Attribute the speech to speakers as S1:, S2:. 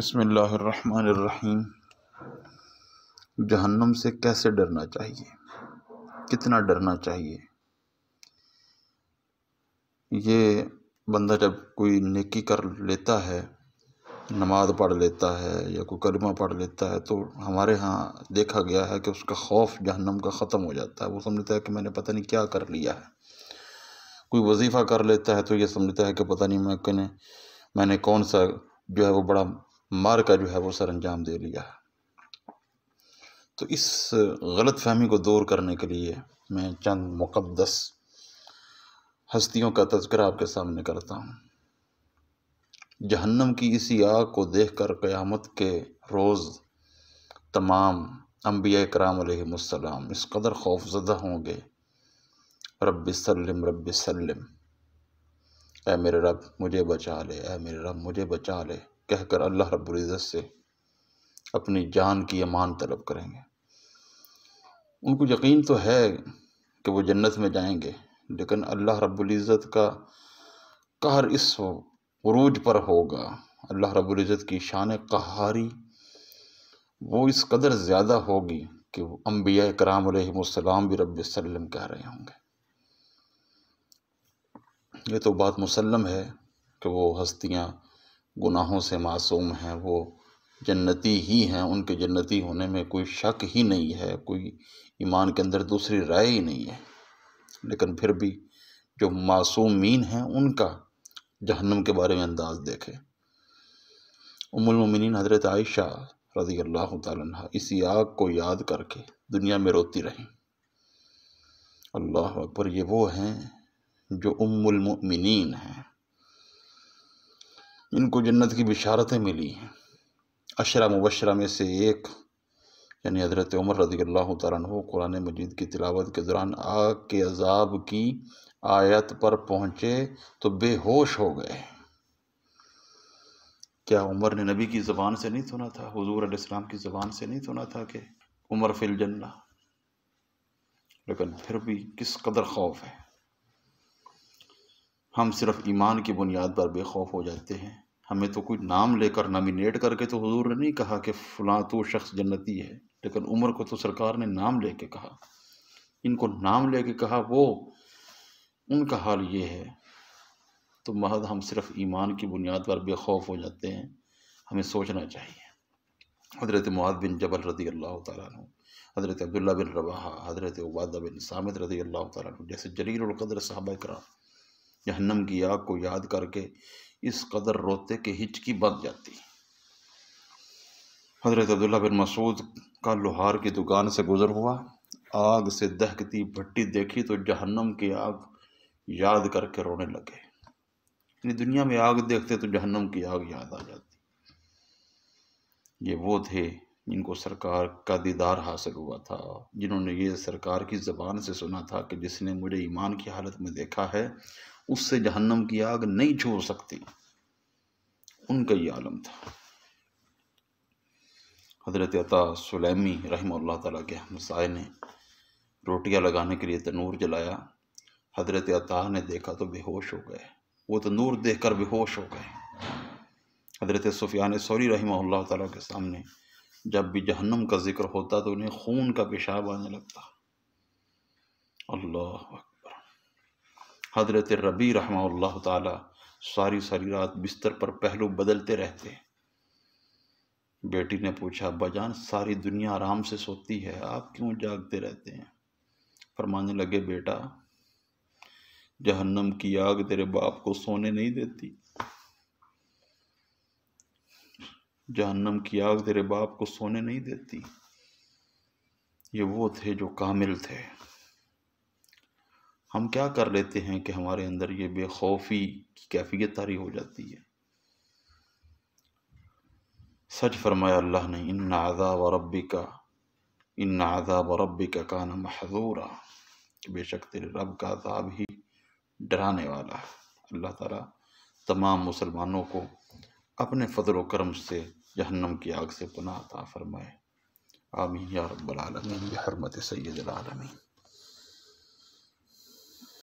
S1: बसमीम जहन्नम से कैसे डरना चाहिए कितना डरना चाहिए ये बंदा जब कोई नेकी कर लेता है नमाज पढ़ लेता है या कोई कलमा पढ़ लेता है तो हमारे यहाँ देखा गया है कि उसका खौफ जहन्नम का ख़त्म हो जाता है वो समझता है कि मैंने पता नहीं क्या कर लिया है कोई वजीफ़ा कर लेता है तो ये समझता है कि पता नहीं मैं कहने मैंने कौन सा जो है वो बड़ा मार का जो है वो सर अंजाम दे लिया है तो इस गलत फहमी को दूर करने के लिए मैं चंद मुकदस हस्तियों का तस्करा आपके सामने करता हूँ जहन्नम की इसी आग को देख कर क़यामत के रोज़ तमाम अम्बिया कराम इस कदर खौफजदा होंगे रब सलम रब सलम ए मेरे रब मुझे बचा ले ए मेरे रब मुझे बचा ले कहकर अल्लाह रब्ज़त से अपनी जान की अमान तलब करेंगे उनको यकीन तो है कि वो जन्नत में जाएंगे लेकिन अल्लाह रब्ज़त का कहर इस अरूज पर होगा अल्लाह रब्ज़त की शान कहारी वो इस कदर ज़्यादा होगी कि अम्बिया कराम सलाम भी रब कह रहे होंगे ये तो बात मुसलम है कि वो हस्तियाँ गुनाहों से मासूम हैं वो जन्नती ही हैं उनके जन्नती होने में कोई शक ही नहीं है कोई ईमान के अंदर दूसरी राय ही नहीं है लेकिन फिर भी जो मासूमीन हैं उनका जहन्नम के बारे में अंदाज़ देखें उमुलमिन हज़रत आयशा रजी अल्लाह तह इसी आग को याद करके दुनिया में रोती रहें अल्लाह अकबर ये वो हैं जो उमिन हैं इनको जन्नत की बिशारतें मिली हैं अशरा मुबशरा में से एक यानी हज़रत उमर रज़ी अल्लाह तु कुरान मजीद की तिलावत के दौरान आग के अजाब की आयत पर पहुँचे तो बेहोश हो गए क्या उमर ने नबी की ज़बान से नहीं सुना था हजूर अलैहिस्सलाम की ज़बान से नहीं सुना था कि उमर फिल जन्ना लेकिन फिर भी किस कदर खौफ है हम सिर्फ ईमान की बुनियाद पर बेखौफ हो जाते हैं हमें तो कोई नाम लेकर नामिनेट करके तो हजूर ने नहीं कहा कि फ़लाँ तो शख्स जन्नती है लेकिन उम्र को तो सरकार ने नाम ले के कहा इनको नाम ले के कहा वो उनका हाल ये है तो महद हम सिर्फ ईमान की बुनियाद पर बेखौफ हो जाते हैं हमें सोचना चाहिए हज़रत मुआद बिन जबल रदी अल्लाह तु हज़रत अब्दुल्ला बिन रवाहा हज़रत उबादा बिन सामद रदी अल्लाह तु जैसे जलील साहब कराम जहन्नम की आग को याद करके इस कदर रोते के हिचकी बन जाती हजरत अब्दुल्ला बिन मसूद का लोहार की दुकान से गुज़र हुआ आग से दहकती भट्टी देखी तो जहन्नम की आग याद करके रोने लगे यानी दुनिया में आग देखते तो जहन्नम की आग याद आ जाती ये वो थे जिनको सरकार का दीदार हासिल हुआ था जिन्होंने ये सरकार की ज़बान से सुना था कि जिसने मुझे ईमान की हालत में देखा है उससे जहन्नम की आग नहीं छोड़ सकती उनका ये आलम था हजरत अता सुलैमी रहम ताला के ने रोटियां लगाने के लिए तनूर जलाया हजरत अता ने देखा तो बेहोश हो गए वो तनूर देख कर बेहोश हो गए हजरत ने सौरी रहम ताला के सामने जब भी जहन्नम का जिक्र होता तो उन्हें खून का पेशाब आने लगता अल्लाह हज़रत रबी रहा ताला सारी सारी रात बिस्तर पर पहलू बदलते रहते बेटी ने पूछा बजान सारी दुनिया आराम से सोती है आप क्यों जागते रहते हैं फरमाने लगे बेटा जहन्नम की आग तेरे बाप को सोने नहीं देती जहन्नम की आग तेरे बाप को सोने नहीं देती ये वो थे जो कामिल थे हम क्या कर लेते हैं कि हमारे अंदर ये बेखौफी की कैफियत तारी हो जाती है सच फरमाया अल्लाह ने इन आज़ाब रबी का इन आज़ाब रबी का कान महजूरा बेशक तेरे रब का आज़ाब ही डराने वाला है अल्लाह ताला तमाम मुसलमानों को अपने फजल करम से जहन्नम की आग से पनाह अता फरमाए आमीन या रब्बल आलमीन बहरमत सैद आलमीन